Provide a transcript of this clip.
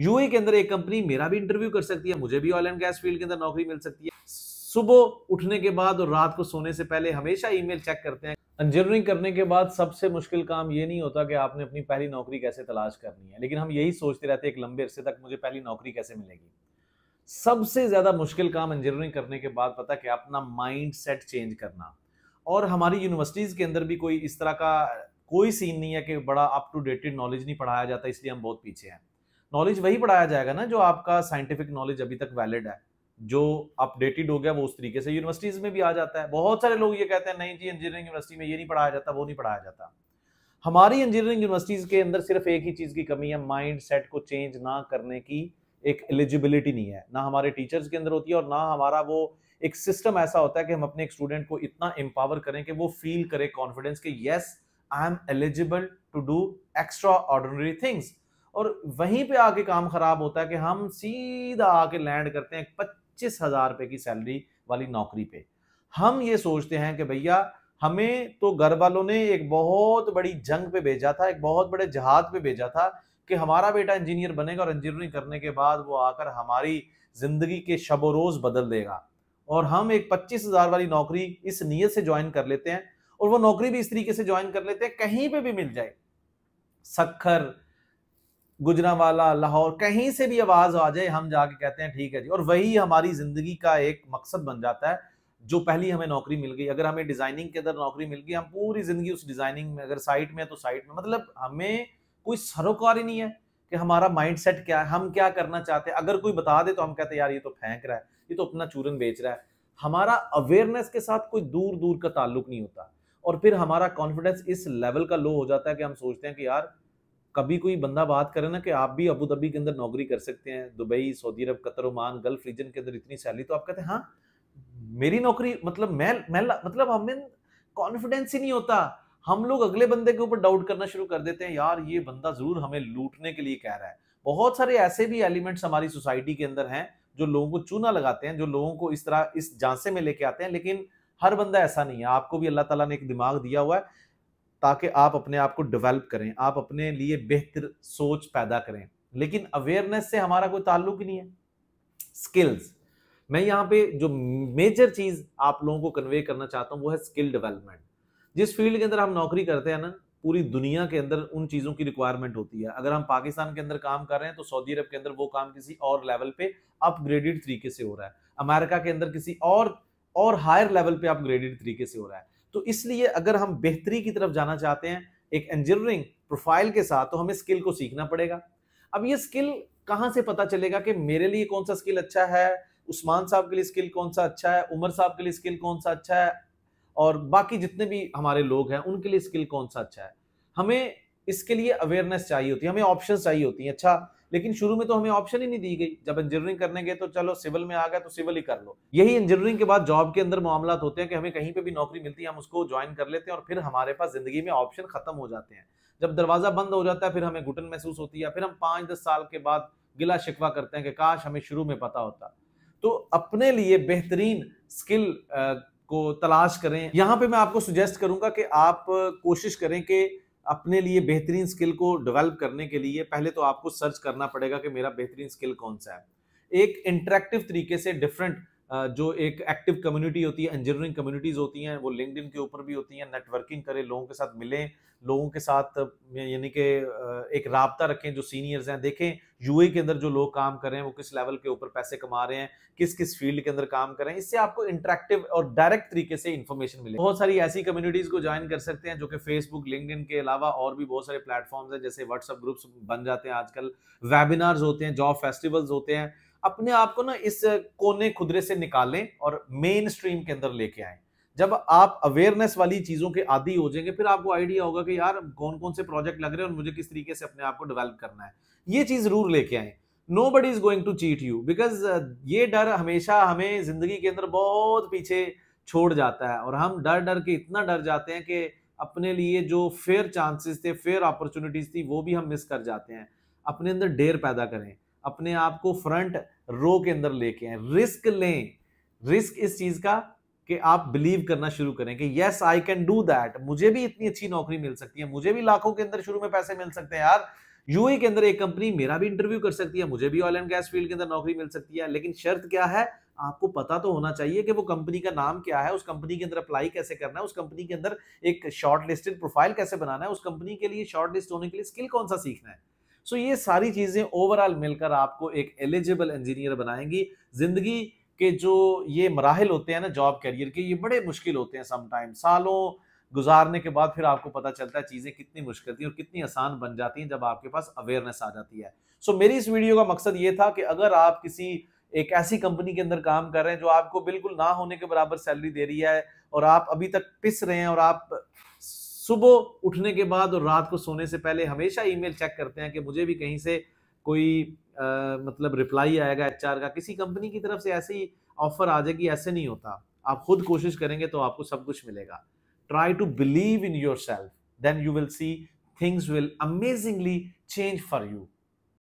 UA के अंदर एक कंपनी मेरा भी इंटरव्यू कर सकती है मुझे भी ऑयल एंड गैस फील्ड के अंदर नौकरी मिल सकती है सुबह उठने के बाद और रात को सोने से पहले हमेशा ईमेल चेक करते हैं इंजीनियरिंग करने के बाद सबसे मुश्किल काम ये नहीं होता कि आपने अपनी पहली नौकरी कैसे तलाश करनी है लेकिन हम यही सोचते रहते एक लंबे अरसे तक मुझे पहली नौकरी कैसे मिलेगी सबसे ज़्यादा मुश्किल काम इंजीनियरिंग करने के बाद पता कि अपना माइंड सेट चेंज करना और हमारी यूनिवर्सिटीज़ के अंदर भी कोई इस तरह का कोई सीन नहीं है कि बड़ा अप टू डेटेड नॉलेज नहीं पढ़ाया जाता इसलिए हम बहुत पीछे हैं नॉलेज वही पढ़ाया जाएगा ना जो आपका साइंटिफिक नॉलेज अभी तक वैलिड है जो अपडेटेड हो गया वो उस तरीके से यूनिवर्सिटीज में भी आ जाता है बहुत सारे लोग ये कहते हैं नहीं जी इंजीनियरिंग यूनिवर्सिटी में ये नहीं पढ़ाया जाता वो नहीं पढ़ाया जाता हमारी इंजीनियरिंग यूनिवर्सिटीज के अंदर सिर्फ एक ही चीज़ की कमी है माइंड सेट को चेंज ना करने की एक एलिजिबिलिटी नहीं है ना हमारे टीचर्स के अंदर होती है और ना हमारा वो एक सिस्टम ऐसा होता है कि हम अपने एक स्टूडेंट को इतना एम्पावर करें कि वो फील करे कॉन्फिडेंस कि yes I am eligible to do extraordinary things और वहीं पे आके काम ख़राब होता है कि हम सीधा आके लैंड करते हैं पच्चीस हज़ार रुपए की सैलरी वाली नौकरी पे हम ये सोचते हैं कि भैया हमें तो घर वालों ने एक बहुत बड़ी जंग पे भेजा था एक बहुत बड़े जहाज पे भेजा था कि हमारा बेटा इंजीनियर बनेगा और इंजीनियरिंग करने के बाद वो आकर हमारी ज़िंदगी के शब रोज़ बदल देगा और हम एक पच्चीस हज़ार वाली नौकरी इस नीयत से ज्वाइन कर लेते हैं और वो नौकरी भी इस तरीके से ज्वाइन कर लेते हैं कहीं पे भी मिल जाए सखर गुजरावाला लाहौर कहीं से भी आवाज़ आ जाए हम जाके कहते हैं ठीक है जी और वही हमारी ज़िंदगी का एक मकसद बन जाता है जो पहली हमें नौकरी मिल गई अगर हमें डिज़ाइनिंग के अंदर नौकरी मिल गई हम पूरी ज़िंदगी उस डिज़ाइनिंग में अगर साइट में तो साइट में मतलब हमें कोई सरोकार ही नहीं है कि हमारा माइंड सेट क्या है हम क्या करना चाहते हैं अगर कोई बता दे तो हम कहते हैं यार ये तो फेंक रहा है ये तो अपना चूरन बेच रहा है हमारा अवेयरनेस के साथ कोई दूर दूर का ताल्लुक नहीं होता और फिर हमारा कॉन्फिडेंस इस लेवल का लो हो जाता है कि हम सोचते हैं कि यार कभी कोई बंदा बात करे ना कि आप भी अबू धाबी के अंदर नौकरी कर सकते हैं Dubai Saudi Arab Qatar Oman Gulf region के अंदर इतनी सैलरी तो आप कहते हैं हाँ मेरी नौकरी मतलब मैं मैं मतलब हमें कॉन्फिडेंस ही नहीं होता हम लोग अगले बंदे के ऊपर डाउट करना शुरू कर देते हैं यार ये बंदा जरूर हमें लूटने के लिए कह रहा है बहुत सारे ऐसे भी एलिमेंट्स हमारी सोसाइटी के अंदर हैं जो लोगों को चूना लगाते हैं जो लोगों को इस तरह इस झांसे में लेके आते हैं लेकिन हर बंदा ऐसा नहीं है आपको भी अल्लाह ताला ने एक दिमाग दिया हुआ है ताकि आप अपने आप को डेवलप करें आप अपने लिए बेहतर सोच पैदा करें लेकिन अवेयरनेस से हमारा कोई ताल्लुक ही नहीं है स्किल्स मैं यहाँ पे जो मेजर चीज आप लोगों को कन्वे करना चाहता हूँ वो है स्किल डेवलपमेंट जिस फील्ड के अंदर हम नौकरी करते हैं ना पूरी दुनिया के अंदर उन चीज़ों की रिक्वायरमेंट होती है अगर हम पाकिस्तान के अंदर काम कर रहे हैं तो सऊदी अरब के अंदर वो काम किसी और लेवल पे अपग्रेडेड तरीके से हो रहा है अमेरिका के अंदर किसी और और हायर लेवल पे अपग्रेडेड तरीके से हो रहा है तो इसलिए अगर हम बेहतरी की तरफ जाना चाहते हैं एक इंजीनियरिंग प्रोफाइल के साथ तो हमें स्किल को सीखना पड़ेगा अब ये स्किल कहाँ से पता चलेगा कि मेरे लिए कौन सा स्किल अच्छा है उस्मान साहब के लिए स्किल कौन सा अच्छा है उमर साहब के लिए स्किल कौन सा अच्छा है और बाकी जितने भी हमारे लोग हैं उनके लिए स्किल कौन सा अच्छा है हमें इसके लिए अवेयरनेस चाहिए होती है हमें ऑप्शन चाहिए होती हैं अच्छा लेकिन शुरू में तो हमें ऑप्शन ही नहीं दी गई जब इंजीनियरिंग करने गए तो चलो सिविल में आ गए तो सिविल ही कर लो यही इंजीनियरिंग के बाद जॉब के अंदर मामला होते हैं कि हमें कहीं पर भी नौकरी मिलती है हम उसको ज्वाइन कर लेते हैं और फिर हमारे पास जिंदगी में ऑप्शन खत्म हो जाते हैं जब दरवाजा बंद हो जाता है फिर हमें घुटन महसूस होती है फिर हम पाँच दस साल के बाद गिला शिकवा करते हैं कि काश हमें शुरू में पता होता तो अपने लिए बेहतरीन स्किल को तलाश करें यहां पे मैं आपको सुजेस्ट करूंगा कि आप कोशिश करें कि अपने लिए बेहतरीन स्किल को डेवलप करने के लिए पहले तो आपको सर्च करना पड़ेगा कि मेरा बेहतरीन स्किल कौन सा है एक इंटरेक्टिव तरीके से डिफरेंट जो एक एक्टिव कम्युनिटी होती है इंजीनियरिंग कम्युनिटीज़ होती हैं वो लिंकड के ऊपर भी होती हैं नेटवर्किंग करें लोगों के साथ मिलें लोगों के साथ यानी कि एक रबता रखें जो सीनियर्स हैं देखें यूए के अंदर जो लोग काम कर रहे हैं वो किस लेवल के ऊपर पैसे कमा रहे हैं किस किस फील्ड के अंदर काम कर रहे हैं इससे आपको इंटरेक्टिव और डायरेक्ट तरीके से इन्फॉर्मेशन मिले बहुत सारी ऐसी कम्युनिटीज़ को ज्वाइन कर सकते हैं जो कि फेसबुक लिंकड के अलावा और भी बहुत सारे प्लेटफॉर्म्स हैं जैसे व्हाट्सअप ग्रुप्स बन जाते हैं आजकल वेबिनार्स होते हैं जॉब फेस्टिवल्स होते हैं अपने आप को ना इस कोने खुदरे से निकालें और मेन स्ट्रीम के अंदर लेके आए जब आप अवेयरनेस वाली चीज़ों के आदि हो जाएंगे फिर आपको आइडिया होगा कि यार कौन कौन से प्रोजेक्ट लग रहे हैं और मुझे किस तरीके से अपने आप को डेवलप करना है ये चीज़ जरूर लेके आए nobody is going to cheat you because ये डर हमेशा हमें ज़िंदगी के अंदर बहुत पीछे छोड़ जाता है और हम डर डर के इतना डर जाते हैं कि अपने लिए जो फेयर चांसेस थे फेयर अपॉर्चुनिटीज़ थी वो भी हम मिस कर जाते हैं अपने अंदर डेर पैदा करें अपने आप को फ्रंट रो के अंदर लेके आए रिस्क लें रिस्क इस चीज का कि आप बिलीव करना शुरू करें कि yes I can do that मुझे भी इतनी अच्छी नौकरी मिल सकती है मुझे भी लाखों के अंदर शुरू में पैसे मिल सकते हैं यार यूए के अंदर एक कंपनी मेरा भी इंटरव्यू कर सकती है मुझे भी ऑयल एंड गैस फील्ड के अंदर नौकरी मिल सकती है लेकिन शर्त क्या है आपको पता तो होना चाहिए कि वो कंपनी का नाम क्या है उस कंपनी के अंदर अप्लाई कैसे करना है उस कंपनी के अंदर एक शॉर्ट लिस्टेड प्रोफाइल कैसे बनाना है उस कंपनी के लिए शॉर्ट लिस्ट होने के लिए स्किल कौन सा सीखना है सो ये सारी चीज़ें ओवरऑल मिलकर आपको एक एलिजिबल इंजीनियर बनाएंगी ज़िंदगी के जो ये मराहल होते हैं ना जॉब करियर के ये बड़े मुश्किल होते हैं समटाइम सालों गुजारने के बाद फिर आपको पता चलता है चीज़ें कितनी मुश्किल थी और कितनी आसान बन जाती हैं जब आपके पास अवेयरनेस आ जाती है सो so, मेरी इस वीडियो का मकसद ये था कि अगर आप किसी एक ऐसी कंपनी के अंदर काम कर रहे हैं जो आपको बिल्कुल ना होने के बराबर सैलरी दे रही है और आप अभी तक पिस रहे हैं और आप सुबह उठने के बाद और रात को सोने से पहले हमेशा ईमेल चेक करते हैं कि मुझे भी कहीं से कोई आ, मतलब रिप्लाई आएगा एच का किसी कंपनी की तरफ से ऐसी ऑफर आ जाएगी ऐसे नहीं होता आप खुद कोशिश करेंगे तो आपको सब कुछ मिलेगा try to believe in yourself then you will see things will amazingly change for you